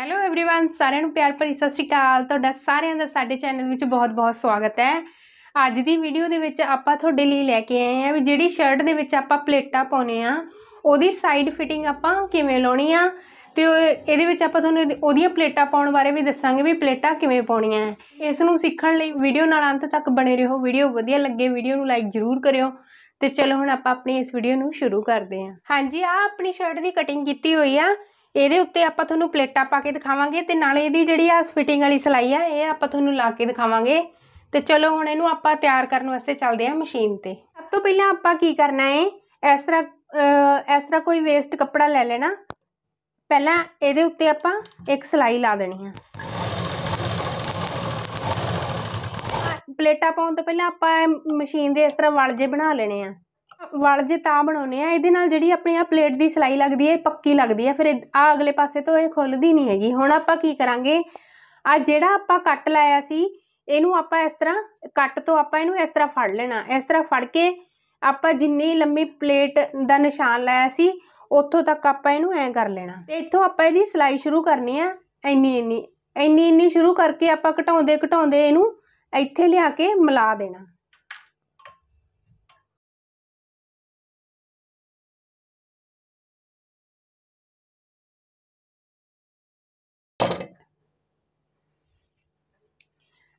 hello everyone ਸਾਰਿਆਂ ਨੂੰ ਪਿਆਰ ਭਰੀ ਸਤਿ ਸ਼੍ਰੀ ਅਕਾਲ ਤੁਹਾਡਾ ਸਾਰਿਆਂ ਦਾ ਸਾਡੇ ਚੈਨਲ ਵਿੱਚ ਬਹੁਤ-ਬਹੁਤ ਸਵਾਗਤ ਹੈ ਅੱਜ ਦੀ ਵੀਡੀਓ ਦੇ ਵਿੱਚ ਆਪਾਂ ਤੁਹਾਡੇ ਲਈ ਲੈ ਕੇ ਆਏ ਆ ਵੀ ਜਿਹੜੀ ਸ਼ਰਟ ਦੇ ਵਿੱਚ ਆਪਾਂ ਪਲੇਟਾਂ ਪਾਉਨੇ ਆ ਉਹਦੀ ਸਾਈਡ ਫਿਟਿੰਗ ਆਪਾਂ ਕਿਵੇਂ ਲਾਉਣੀ ਆ ਤੇ ਇਹਦੇ ਵਿੱਚ ਆਪਾਂ ਤੁਹਾਨੂੰ ਉਹਦੀਆਂ ਪਲੇਟਾਂ ਪਾਉਣ ਬਾਰੇ ਵੀ ਦੱਸਾਂਗੇ ਵੀ ਪਲੇਟਾਂ ਕਿਵੇਂ ਪਾਉਣੀਆਂ ਹੈ ਇਸ ਨੂੰ ਸਿੱਖਣ ਲਈ ਵੀਡੀਓ ਨਾਲ ਅੰਤ ਤੱਕ ਬਣੇ ਰਹੋ ਵੀਡੀਓ ਵਧੀਆ ਲੱਗੇ ਵੀਡੀਓ ਨੂੰ ਲਾਈਕ ਜ਼ਰੂਰ ਕਰਿਓ ਤੇ ਚਲੋ ਹੁਣ ਆਪਾਂ ਆਪਣੀ ਇਸ ਵੀਡੀਓ ਨੂੰ ਸ਼ੁਰੂ ਕਰਦੇ ਹਾਂ ਹਾਂਜੀ ਆ ਆਪਣੀ ਸ਼ਰਟ ਦੀ ਕਟਿੰਗ ਕੀਤੀ ਹੋਈ ਆ ਇਹਦੇ ਉੱਤੇ ਆਪਾਂ ਤੁਹਾਨੂੰ ਪਲੇਟਾਂ ਪਾ ਕੇ ਦਿਖਾਵਾਂਗੇ ਤੇ ਨਾਲੇ ਇਹਦੀ ਜਿਹੜੀ ਆ ਫਿਟਿੰਗ ਵਾਲੀ ਸਲਾਈ ਆ ਇਹ ਆਪਾਂ ਤੁਹਾਨੂੰ ਲਾ ਕੇ ਦਿਖਾਵਾਂਗੇ ਤੇ ਚਲੋ ਹੁਣ ਇਹਨੂੰ ਆਪਾਂ ਤਿਆਰ ਕਰਨ ਵਾਸਤੇ ਚੱਲਦੇ ਆ ਮਸ਼ੀਨ ਤੇ ਸਭ ਤੋਂ ਪਹਿਲਾਂ ਆਪਾਂ ਕੀ ਕਰਨਾ ਹੈ ਇਸ ਤਰ੍ਹਾਂ ਇਸ ਤਰ੍ਹਾਂ ਕੋਈ ਵੇਸਟ ਕੱਪੜਾ ਲੈ ਲੈਣਾ ਪਹਿਲਾਂ ਇਹਦੇ ਉੱਤੇ ਆਪਾਂ ਇੱਕ ਸਲਾਈ ਲਾ ਦੇਣੀ ਆ ਪਲੇਟਾਂ ਪਾਉਣ ਤੋਂ ਪਹਿਲਾਂ ਆਪਾਂ ਮਸ਼ੀਨ ਦੇ ਇਸ ਤਰ੍ਹਾਂ ਵਲਜੇ ਬਣਾ ਲੈਣੇ ਆ ਵਲ ਜੇ ਤਾਂ ਬਣਾਉਨੇ ਆ ਇਹਦੇ ਨਾਲ ਜਿਹੜੀ ਆਪਣੀ ਆ ਪਲੇਟ ਦੀ ਸਿਲਾਈ ਲੱਗਦੀ ਹੈ ਪੱਕੀ ਲੱਗਦੀ ਹੈ ਫਿਰ ਆ ਅਗਲੇ ਪਾਸੇ ਤੋਂ ਇਹ ਖੁੱਲਦੀ ਨਹੀਂ ਹੈਗੀ ਹੁਣ ਆਪਾਂ ਕੀ ਕਰਾਂਗੇ ਆ ਜਿਹੜਾ ਆਪਾਂ ਕੱਟ ਲਾਇਆ ਸੀ ਇਹਨੂੰ ਆਪਾਂ ਇਸ ਤਰ੍ਹਾਂ ਕੱਟ ਤੋਂ ਆਪਾਂ ਇਹਨੂੰ ਇਸ ਤਰ੍ਹਾਂ ਫੜ ਲੈਣਾ ਇਸ ਤਰ੍ਹਾਂ ਫੜ ਕੇ ਆਪਾਂ ਜਿੰਨੀ ਲੰਮੀ ਪਲੇਟ ਦਾ ਨਿਸ਼ਾਨ ਲਾਇਆ ਸੀ ਉੱਥੋਂ ਤੱਕ ਆਪਾਂ ਇਹਨੂੰ ਐ ਕਰ ਲੈਣਾ ਤੇ ਇੱਥੋਂ ਆਪਾਂ ਇਹਦੀ ਸਿਲਾਈ ਸ਼ੁਰੂ ਕਰਨੀ ਆ ਇੰਨੀ ਇੰਨੀ ਇੰਨੀ ਇੰਨੀ ਸ਼ੁਰੂ ਕਰਕੇ ਆਪਾਂ ਘਟਾਉਂਦੇ ਘਟਾਉਂਦੇ ਇਹਨੂੰ ਇੱਥੇ ਲਿਆ ਕੇ ਮਿਲਾ ਦੇਣਾ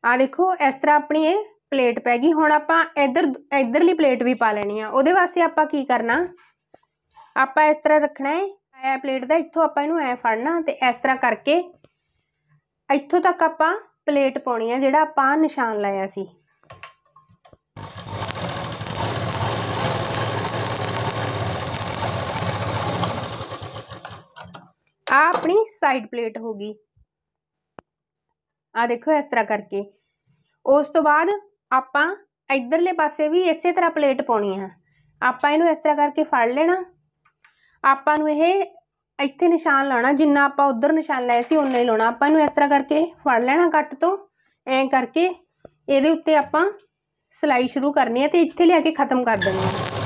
ਆ ਦੇਖੋ ਇਸ ਤਰ੍ਹਾਂ ਆਪਣੀ ਇਹ ਪਲੇਟ ਪੈ ਗਈ ਹੁਣ ਆਪਾਂ ਇਧਰ ਇਧਰਲੀ ਪਲੇਟ ਵੀ ਪਾ ਲੈਣੀ ਆ ਉਹਦੇ ਵਾਸਤੇ ਆਪਾਂ ਕੀ ਕਰਨਾ ਆਪਾਂ ਇਸ ਤਰ੍ਹਾਂ ਰੱਖਣਾ ਹੈ ਐ ਪਲੇਟ ਦਾ ਇੱਥੋਂ ਆਪਾਂ ਇਹਨੂੰ ਐ ਫੜਨਾ ਤੇ ਇਸ ਤਰ੍ਹਾਂ ਕਰਕੇ ਇੱਥੋਂ ਤੱਕ ਆਪਾਂ ਪਲੇਟ ਪਾਉਣੀ ਆ ਜਿਹੜਾ ਆਪਾਂ ਨਿਸ਼ਾਨ ਲਾਇਆ ਸੀ ਆ ਆਪਣੀ ਸਾਈਡ ਪਲੇਟ ਹੋ ਗਈ ਆ ਦੇਖੋ ਇਸ ਤਰ੍ਹਾਂ ਕਰਕੇ ਉਸ ਤੋਂ ਬਾਅਦ ਆਪਾਂ ਇਧਰਲੇ ਪਾਸੇ ਵੀ ਇਸੇ ਤਰ੍ਹਾਂ ਪਲੇਟ ਪਾਉਣੀ ਹੈ ਆਪਾਂ ਇਹਨੂੰ ਇਸ ਤਰ੍ਹਾਂ ਕਰਕੇ ਫੜ ਲੈਣਾ ਆਪਾਂ ਨੂੰ ਇਹ ਇੱਥੇ ਨਿਸ਼ਾਨ ਲਾਉਣਾ ਜਿੰਨਾ ਆਪਾਂ ਉਧਰ ਨਿਸ਼ਾਨ ਲਾਇਆ ਸੀ ਉਨਾ ਹੀ ਲਾਉਣਾ ਆਪਾਂ ਇਹਨੂੰ ਇਸ ਤਰ੍ਹਾਂ ਕਰਕੇ ਫੜ ਲੈਣਾ ਕੱਟ ਤੋਂ ਐਂ ਕਰਕੇ ਇਹਦੇ ਉੱਤੇ ਆਪਾਂ ਸਿਲਾਈ ਸ਼ੁਰੂ ਕਰਨੀ ਹੈ ਤੇ ਇੱਥੇ ਲਿਆ ਕੇ ਖਤਮ ਕਰ ਦੇਣੀ ਹੈ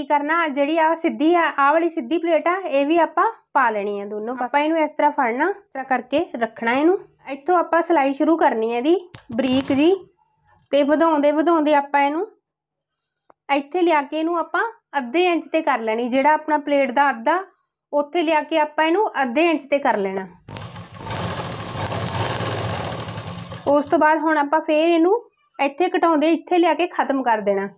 ਕੀ ਕਰਨਾ ਜਿਹੜੀ ਆ ਸਿੱਧੀ ਆ ਆ ਵਾਲੀ ਸਿੱਧੀ ਪਲੇਟ ਆ ਇਹ ਵੀ ਆਪਾਂ ਪਾ ਲੈਣੀ ਆ ਦੋਨੋਂ ਆਪਾਂ ਇਹਨੂੰ ਇਸ ਤਰ੍ਹਾਂ ਫੜਨਾ ਇਸ ਤਰ੍ਹਾਂ ਕਰਕੇ ਰੱਖਣਾ ਇਹਨੂੰ ਇੱਥੋਂ ਆਪਾਂ ਸਲਾਈ ਸ਼ੁਰੂ ਕਰਨੀ ਹੈ ਦੀ ਬਰੀਕ ਜੀ ਤੇ ਵਧਾਉਂਦੇ ਵਧਾਉਂਦੇ ਆਪਾਂ ਇਹਨੂੰ ਇੱਥੇ ਲਿਆ ਕੇ ਇਹਨੂੰ ਆਪਾਂ ਅੱਧੇ ਇੰਚ ਤੇ ਕਰ ਲੈਣੀ ਜਿਹੜਾ ਆਪਣਾ ਪਲੇਟ ਦਾ ਅੱਧਾ ਉੱਥੇ ਲਿਆ ਕੇ ਆਪਾਂ ਇਹਨੂੰ ਅੱਧੇ ਇੰਚ ਤੇ ਕਰ ਲੈਣਾ ਉਸ ਤੋਂ ਬਾਅਦ ਹੁਣ ਆਪਾਂ ਫੇਰ ਇਹਨੂੰ ਇੱਥੇ ਘਟਾਉਂਦੇ ਇੱਥੇ ਲਿਆ ਕੇ ਖਤਮ ਕਰ ਦੇਣਾ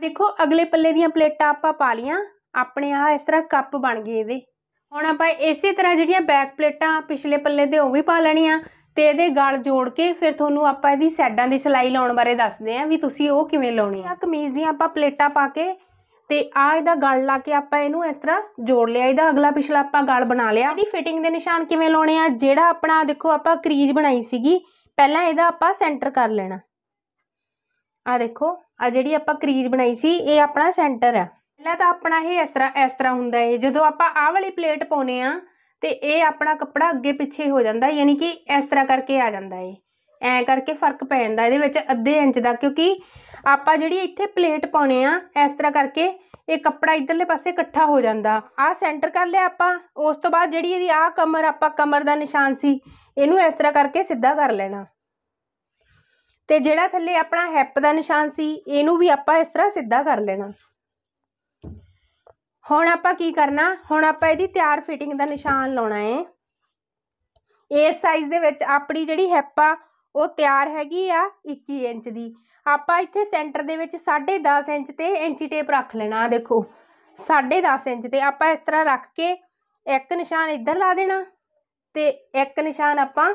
ਦੇਖੋ ਅਗਲੇ ਪੱਲੇ ਦੀਆਂ ਪਲੇਟਾਂ ਆਪਾਂ ਪਾ ਲੀਆਂ ਆਪਣੇ ਆ ਇਸ ਤਰ੍ਹਾਂ ਕੱਪ ਬਣ ਗਏ ਇਹਦੇ ਹੁਣ ਆਪਾਂ ਇਸੇ ਤਰ੍ਹਾਂ ਜਿਹੜੀਆਂ ਬੈਕ ਪਲੇਟਾਂ ਪਿਛਲੇ ਪੱਲੇ ਦੇ ਉਹ ਵੀ ਪਾ ਲੈਣੀਆਂ ਤੇ ਇਹਦੇ ਗਲ ਜੋੜ ਕੇ ਫਿਰ ਤੁਹਾਨੂੰ ਆਪਾਂ ਇਹਦੀ ਸਾਈਡਾਂ ਦੀ ਸਿਲਾਈ ਲਾਉਣ ਬਾਰੇ ਦੱਸਦੇ ਆਂ ਵੀ ਤੁਸੀਂ ਉਹ ਕਿਵੇਂ ਲਾਉਣੀ ਆ ਕਮੀਜ਼ ਦੀਆਂ ਆਪਾਂ ਪਲੇਟਾਂ ਪਾ ਕੇ ਤੇ ਆ ਇਹਦਾ ਗਲ ਲਾ ਕੇ ਆਪਾਂ ਇਹਨੂੰ ਇਸ ਤਰ੍ਹਾਂ ਜੋੜ ਲਿਆ ਇਹਦਾ ਅਗਲਾ ਪਿਛਲਾ ਆਪਾਂ ਗਲ ਬਣਾ ਲਿਆ ਇਹਦੀ ਫਿਟਿੰਗ ਦੇ ਨਿਸ਼ਾਨ ਕਿਵੇਂ ਲਾਉਣੇ ਆ ਜਿਹੜਾ ਆਪਣਾ ਦੇਖੋ ਆਪਾਂ ਕਰੀਜ਼ ਬਣਾਈ ਸੀਗੀ ਪਹਿਲਾਂ ਇਹਦਾ ਆਪਾਂ ਸੈਂਟਰ ਕਰ ਲੈਣਾ ਆ ਦੇਖੋ ਆ ਜਿਹੜੀ ਆਪਾਂ ਕਰੀਜ਼ ਬਣਾਈ ਸੀ ਇਹ ਆਪਣਾ ਸੈਂਟਰ ਆ ਪਹਿਲਾਂ ਤਾਂ ਆਪਣਾ ਇਹ ਇਸ ਤਰ੍ਹਾਂ ਇਸ ਤਰ੍ਹਾਂ ਹੁੰਦਾ ਹੈ ਜਦੋਂ ਆਪਾਂ ਆਹ ਵਾਲੀ ਪਲੇਟ ਪਾਉਨੇ ਆ ਤੇ ਇਹ ਆਪਣਾ ਕੱਪੜਾ ਅੱਗੇ ਪਿੱਛੇ ਹੋ ਜਾਂਦਾ ਯਾਨੀ ਕਿ ਇਸ ਤਰ੍ਹਾਂ ਕਰਕੇ ਆ ਜਾਂਦਾ ਹੈ ਐ ਕਰਕੇ ਫਰਕ ਪੈ ਜਾਂਦਾ ਇਹਦੇ ਵਿੱਚ ਅੱਧੇ ਇੰਚ ਦਾ ਕਿਉਂਕਿ ਆਪਾਂ ਜਿਹੜੀ ਇੱਥੇ ਪਲੇਟ ਪਾਉਨੇ ਆ ਇਸ ਤਰ੍ਹਾਂ ਕਰਕੇ ਇਹ ਕੱਪੜਾ ਇਧਰਲੇ ਪਾਸੇ ਇਕੱਠਾ ਹੋ ਜਾਂਦਾ ਆ ਸੈਂਟਰ ਕਰ ਲਿਆ ਆਪਾਂ ਉਸ ਤੋਂ ਬਾਅਦ ਜਿਹੜੀ ਇਹਦੀ ਆ ਕਮਰ ਆਪਾਂ ਕਮਰ ਦਾ ਨਿਸ਼ਾਨ ਸੀ ਇਹਨੂੰ ਇਸ ਤਰ੍ਹਾਂ ਕਰਕੇ ਸਿੱਧਾ ਕਰ ਲੈਣਾ ਤੇ ਜਿਹੜਾ ਥੱਲੇ ਆਪਣਾ ਹੈਪ ਦਾ ਨਿਸ਼ਾਨ ਸੀ ਇਹਨੂੰ ਵੀ ਆਪਾਂ ਇਸ ਤਰ੍ਹਾਂ ਸਿੱਧਾ ਕਰ ਲੈਣਾ ਹੁਣ ਆਪਾਂ ਕੀ ਕਰਨਾ ਹੁਣ ਆਪਾਂ ਇਹਦੀ ਤਿਆਰ ਫਿਟਿੰਗ ਦਾ ਨਿਸ਼ਾਨ ਲਾਉਣਾ ਹੈ ਇਸ ਸਾਈਜ਼ ਦੇ ਵਿੱਚ ਆਪਣੀ ਜਿਹੜੀ ਹੈਪ ਆ ਉਹ ਤਿਆਰ ਹੈਗੀ ਆ 21 ਇੰਚ ਦੀ ਆਪਾਂ ਇੱਥੇ ਸੈਂਟਰ ਦੇ ਵਿੱਚ 10.5 ਇੰਚ ਤੇ ਇੰਚੀ ਟੇਪ ਰੱਖ ਲੈਣਾ ਦੇਖੋ 10.5 ਇੰਚ ਤੇ ਆਪਾਂ ਇਸ ਤਰ੍ਹਾਂ ਰੱਖ ਕੇ ਇੱਕ ਨਿਸ਼ਾਨ ਇੱਧਰ ਲਾ ਦੇਣਾ ਤੇ ਇੱਕ ਨਿਸ਼ਾਨ ਆਪਾਂ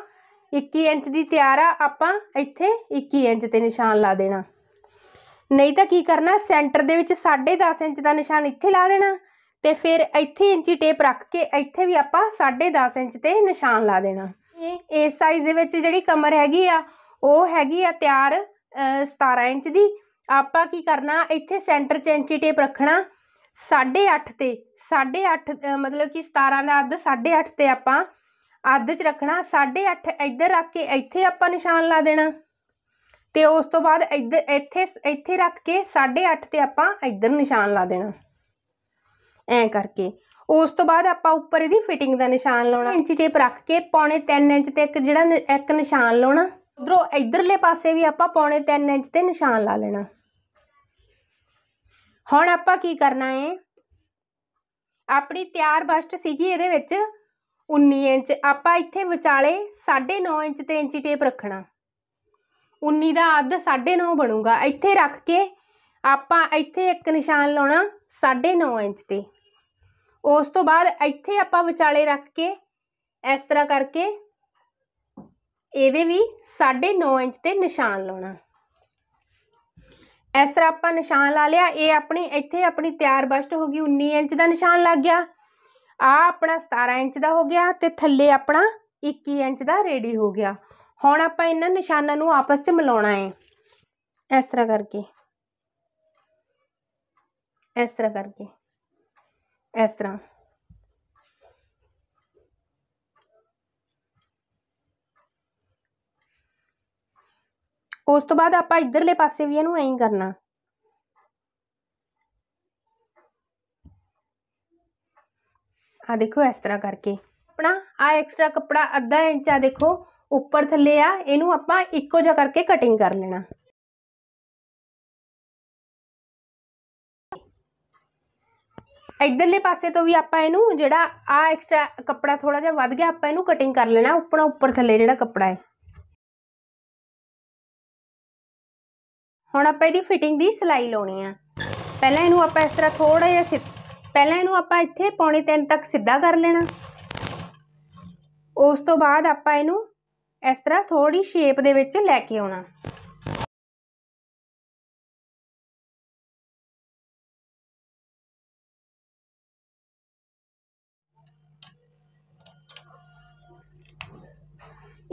21 ਇੰਚ ਦੀ ਤਿਆਰ ਆ ਆਪਾਂ ਇੱਥੇ 21 ਇੰਚ ਤੇ ਨਿਸ਼ਾਨ ਲਾ ਦੇਣਾ ਨਹੀਂ ਤਾਂ ਕੀ ਕਰਨਾ ਸੈਂਟਰ ਦੇ ਵਿੱਚ 10.5 ਇੰਚ ਦਾ ਨਿਸ਼ਾਨ ਇੱਥੇ ਲਾ ਦੇਣਾ ਤੇ ਫਿਰ ਇੱਥੇ ਇੰਚੀ ਟੇਪ ਰੱਖ ਕੇ ਇੱਥੇ ਵੀ ਆਪਾਂ 10.5 ਇੰਚ ਤੇ ਨਿਸ਼ਾਨ ਲਾ ਦੇਣਾ ਇਹ ਇਸ ਸਾਈਜ਼ ਦੇ ਵਿੱਚ ਜਿਹੜੀ ਕਮਰ ਹੈਗੀ ਆ ਉਹ ਹੈਗੀ ਆ ਤਿਆਰ 17 ਇੰਚ ਦੀ ਆਪਾਂ ਕੀ ਕਰਨਾ ਇੱਥੇ ਸੈਂਟਰ 'ਚ ਇੰਚੀ ਟੇਪ ਰੱਖਣਾ 8.5 ਤੇ 8.5 ਮਤਲਬ ਕਿ 17 ਦਾ ਅੱਧ 8.5 ਤੇ ਆਪਾਂ ਅੱਧ 'ਚ ਰੱਖਣਾ 8.5 ਇੱਧਰ ਰੱਖ ਕੇ ਇੱਥੇ ਆਪਾਂ ਨਿਸ਼ਾਨ ਲਾ ਦੇਣਾ ਤੇ ਉਸ ਤੋਂ ਬਾਅਦ ਇੱਧਰ ਇੱਥੇ ਇੱਥੇ ਰੱਖ ਕੇ 8.5 ਤੇ ਆਪਾਂ ਇੱਧਰ ਨਿਸ਼ਾਨ ਲਾ ਦੇਣਾ ਐਂ ਕਰਕੇ ਉਸ ਤੋਂ ਬਾਅਦ ਆਪਾਂ ਉੱਪਰ ਇਹਦੀ ਫਿਟਿੰਗ ਦਾ ਨਿਸ਼ਾਨ ਲਾਉਣਾ ਇੰਚ ਟੇਪ ਰੱਖ ਕੇ ਪੌਣੇ 3 ਇੰਚ ਤੇ ਇੱਕ ਜਿਹੜਾ ਇੱਕ ਨਿਸ਼ਾਨ ਲਾਉਣਾ ਉਧਰੋਂ ਇਧਰਲੇ ਪਾਸੇ ਵੀ ਆਪਾਂ ਪੌਣੇ 3 ਇੰਚ ਤੇ ਨਿਸ਼ਾਨ ਲਾ ਲੈਣਾ ਹੁਣ ਆਪਾਂ ਕੀ ਕਰਨਾ ਹੈ ਆਪਣੀ ਤਿਆਰ ਬਸਟ ਸੀਗੀ ਇਹਦੇ ਵਿੱਚ 19 ਇੰਚ ਆਪਾਂ ਇੱਥੇ ਵਿਚਾਲੇ 9.5 ਇੰਚ ਤੇ ਇੰਚੀ ਟੇਪ ਰੱਖਣਾ 19 ਦਾ ਅੱਧ 9.5 ਬਣੂਗਾ ਇੱਥੇ ਰੱਖ ਕੇ ਆਪਾਂ ਇੱਥੇ ਇੱਕ ਨਿਸ਼ਾਨ ਲਾਉਣਾ 9.5 ਇੰਚ ਤੇ ਉਸ ਤੋਂ ਬਾਅਦ ਇੱਥੇ ਆਪਾਂ ਵਿਚਾਲੇ ਰੱਖ ਕੇ ਇਸ ਤਰ੍ਹਾਂ ਕਰਕੇ ਇਹਦੇ ਵੀ 9.5 ਇੰਚ ਤੇ ਨਿਸ਼ਾਨ ਲਾਉਣਾ ਇਸ ਤਰ੍ਹਾਂ ਆਪਾਂ ਨਿਸ਼ਾਨ ਲਾ ਲਿਆ ਇਹ ਆਪਣੀ ਇੱਥੇ ਆਪਣੀ ਤਿਆਰ ਬਸਟ ਹੋ ਗਈ 19 ਇੰਚ ਦਾ ਨਿਸ਼ਾਨ ਲੱਗ ਗਿਆ ਆ ਆਪਣਾ 17 ਇੰਚ ਦਾ ਹੋ ਗਿਆ ਤੇ ਥੱਲੇ ਆਪਣਾ 21 ਇੰਚ ਦਾ ਰੈਡੀ ਹੋ ਗਿਆ ਹੁਣ ਆਪਾਂ ਇਹਨਾਂ ਨਿਸ਼ਾਨਾਂ ਨੂੰ ਆਪਸ 'ਚ ਮਿਲਾਉਣਾ ਹੈ ਇਸ ਤਰ੍ਹਾਂ ਕਰਕੇ ਇਸ ਤਰ੍ਹਾਂ ਕਰਕੇ ਇਸ ਤਰ੍ਹਾਂ ਉਸ ਤੋਂ ਬਾਅਦ ਆਪਾਂ ਇਧਰਲੇ ਪਾਸੇ ਵੀ ਇਹਨੂੰ ਐਂ ਕਰਨਾ ਆ ਦੇਖੋ ਇਸ ਤਰ੍ਹਾਂ ਕਰਕੇ ਆਪਣਾ ਆ ਐਕਸਟਰਾ ਕੱਪੜਾ ਅੱਧਾ ਇੰਚ ਆ ਦੇਖੋ ਉੱਪਰ ਥੱਲੇ ਆ ਇਹਨੂੰ ਆਪਾਂ ਇੱਕੋ ਜਿਹਾ ਕਰਕੇ ਕਟਿੰਗ ਕਰ ਲੈਣਾ ਇਧਰਲੇ ਪਾਸੇ ਤੋਂ ਵੀ ਆਪਾਂ ਇਹਨੂੰ ਜਿਹੜਾ ਆ ਐਕਸਟਰਾ ਕੱਪੜਾ ਥੋੜਾ ਜਿਹਾ ਵੱਧ ਗਿਆ ਆਪਾਂ ਇਹਨੂੰ ਕਟਿੰਗ ਕਰ ਲੈਣਾ ਉੱਪਰ ਉੱਪਰ ਥੱਲੇ ਜਿਹੜਾ ਕੱਪੜਾ ਹੈ ਹੁਣ ਆਪਾਂ ਇਹਦੀ ਫਿਟਿੰਗ ਦੀ ਸਿਲਾਈ ਲਾਉਣੀ ਆ ਪਹਿਲਾਂ ਇਹਨੂੰ ਆਪਾਂ ਇਸ ਤਰ੍ਹਾਂ ਥੋੜਾ ਜਿਹਾ ਪਹਿਲਾਂ ਇਹਨੂੰ ਆਪਾਂ ਇੱਥੇ ਪੌਣੇ 3 ਤੱਕ ਸਿੱਧਾ ਕਰ ਲੈਣਾ ਉਸ ਤੋਂ ਬਾਅਦ ਆਪਾਂ ਇਹਨੂੰ ਇਸ ਤਰ੍ਹਾਂ ਥੋੜੀ ਸ਼ੇਪ ਦੇ ਵਿੱਚ ਲੈ ਕੇ ਆਉਣਾ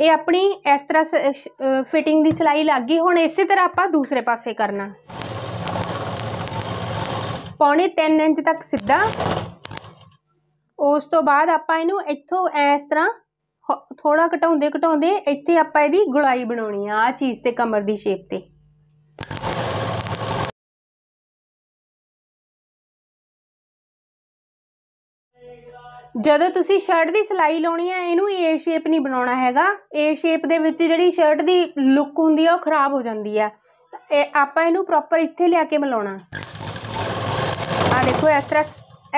ਇਹ ਆਪਣੀ ਇਸ ਤਰ੍ਹਾਂ ਫਿਟਿੰਗ ਦੀ ਸਿਲਾਈ ਲੱਗ ਗਈ ਹੁਣ ਇਸੇ ਤਰ੍ਹਾਂ ਆਪਾਂ ਦੂਸਰੇ ਪਾਸੇ ਕਰਨਾ ਪੌਣੇ 3 ਇੰਚ ਤੱਕ ਸਿੱਧਾ ਉਸ ਤੋਂ ਬਾਅਦ ਆਪਾਂ ਇਹਨੂੰ ਇੱਥੋਂ ਇਸ ਤਰ੍ਹਾਂ ਥੋੜਾ ਘਟਾਉਂਦੇ ਘਟਾਉਂਦੇ ਇੱਥੇ ਆਪਾਂ ਇਹਦੀ ਗੁਲਾਈ ਬਣਾਉਣੀ ਆ ਆ ਚੀਜ਼ ਤੇ ਕਮਰ ਦੀ ਸ਼ੇਪ ਤੇ ਜਦੋਂ ਤੁਸੀਂ ਸ਼ਰਟ ਦੀ ਸਿਲਾਈ ਲਾਉਣੀ ਆ ਇਹਨੂੰ ਏ ਸ਼ੇਪ ਨਹੀਂ ਬਣਾਉਣਾ ਹੈਗਾ ਏ ਸ਼ੇਪ ਦੇ ਵਿੱਚ ਜਿਹੜੀ ਸ਼ਰਟ ਦੀ ਲੁੱਕ ਹੁੰਦੀ ਆ ਉਹ ਖਰਾਬ ਹੋ ਜਾਂਦੀ ਆ ਤਾਂ ਆਪਾਂ ਇਹਨੂੰ ਪ੍ਰੋਪਰ ਇੱਥੇ ਲਿਆ ਕੇ ਮਿਲਾਉਣਾ ਆ ਦੇਖੋ ਇਸ ਤਰ੍ਹਾਂ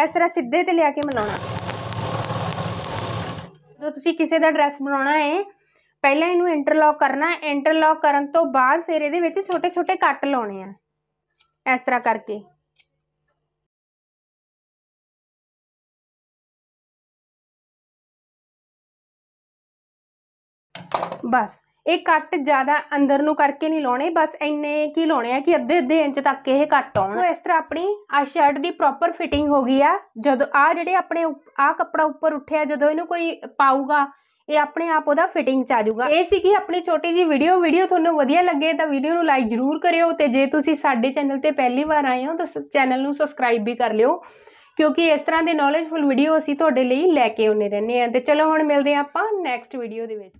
ਇਸ ਤਰ੍ਹਾਂ ਸਿੱਧੇ ਤੇ ਲਿਆ ਕੇ ਮਿਲਾਉਣਾ ਜਦੋਂ ਤੁਸੀਂ ਕਿਸੇ ਦਾ ਡਰੈਸ ਬਣਾਉਣਾ ਹੈ ਪਹਿਲਾਂ ਇਹਨੂੰ ਇੰਟਰਲੌਕ ਕਰਨਾ ਇੰਟਰਲੌਕ ਕਰਨ ਤੋਂ ਬਾਅਦ ਫਿਰ ਇਹਦੇ ਵਿੱਚ ਛੋਟੇ ਛੋਟੇ ਕੱਟ ਲਾਉਣੇ ਆ ਇਸ ਤਰ੍ਹਾਂ ਕਰਕੇ ਬਸ ਇਹ ਕੱਟ ਜ਼ਿਆਦਾ ਅੰਦਰ ਨੂੰ ਕਰਕੇ ਨਹੀਂ ਲਾਉਣੇ ਬਸ ਇੰਨੇ ਕੀ ਲਾਉਣੇ ਆ ਕਿ ਅੱਧੇ ਅੱਧੇ ਇੰਚ ਤੱਕ ਇਹ ਕੱਟ ਆਉਣ ਇਸ ਤਰ੍ਹਾਂ ਆਪਣੀ ਆ ਸ਼ਰਟ ਦੀ ਪ੍ਰੋਪਰ ਫਿਟਿੰਗ ਹੋ ਗਈ ਆ ਜਦੋਂ ਆ ਜਿਹੜੇ ਆਪਣੇ ਆ ਕੱਪੜਾ ਉੱਪਰ ਉੱਠਿਆ ਜਦੋਂ ਇਹਨੂੰ ਕੋਈ ਪਾਊਗਾ ਇਹ ਆਪਣੇ ਆਪ ਉਹਦਾ ਫਿਟਿੰਗ ਚ ਆ ਜਾਊਗਾ ਇਹ ਸੀਗੀ ਆਪਣੀ ਛੋਟੀ ਜੀ ਵੀਡੀਓ ਵੀਡੀਓ ਤੁਹਾਨੂੰ ਵਧੀਆ ਲੱਗੇ ਤਾਂ ਵੀਡੀਓ ਨੂੰ ਲਾਈਕ ਜ਼ਰੂਰ ਕਰਿਓ ਤੇ ਜੇ ਤੁਸੀਂ ਸਾਡੇ ਚੈਨਲ ਤੇ ਪਹਿਲੀ ਵਾਰ ਆਏ ਹੋ ਤਾਂ ਚੈਨਲ ਨੂੰ ਸਬਸਕ੍ਰਾਈਬ ਵੀ ਕਰ ਲਿਓ ਕਿਉਂਕਿ ਇਸ ਤਰ੍ਹਾਂ ਦੇ ਨੌਲੇਜਫੁਲ ਵੀਡੀਓ ਅਸੀਂ ਤੁਹਾਡੇ ਲਈ ਲੈ ਕੇ ਆਉਨੇ ਰਹਿੰਦੇ ਆ ਤੇ ਚਲੋ ਹੁਣ ਮਿਲਦੇ ਆ ਆਪਾਂ ਨੈਕਸਟ ਵੀਡੀਓ ਦੇ ਵਿੱਚ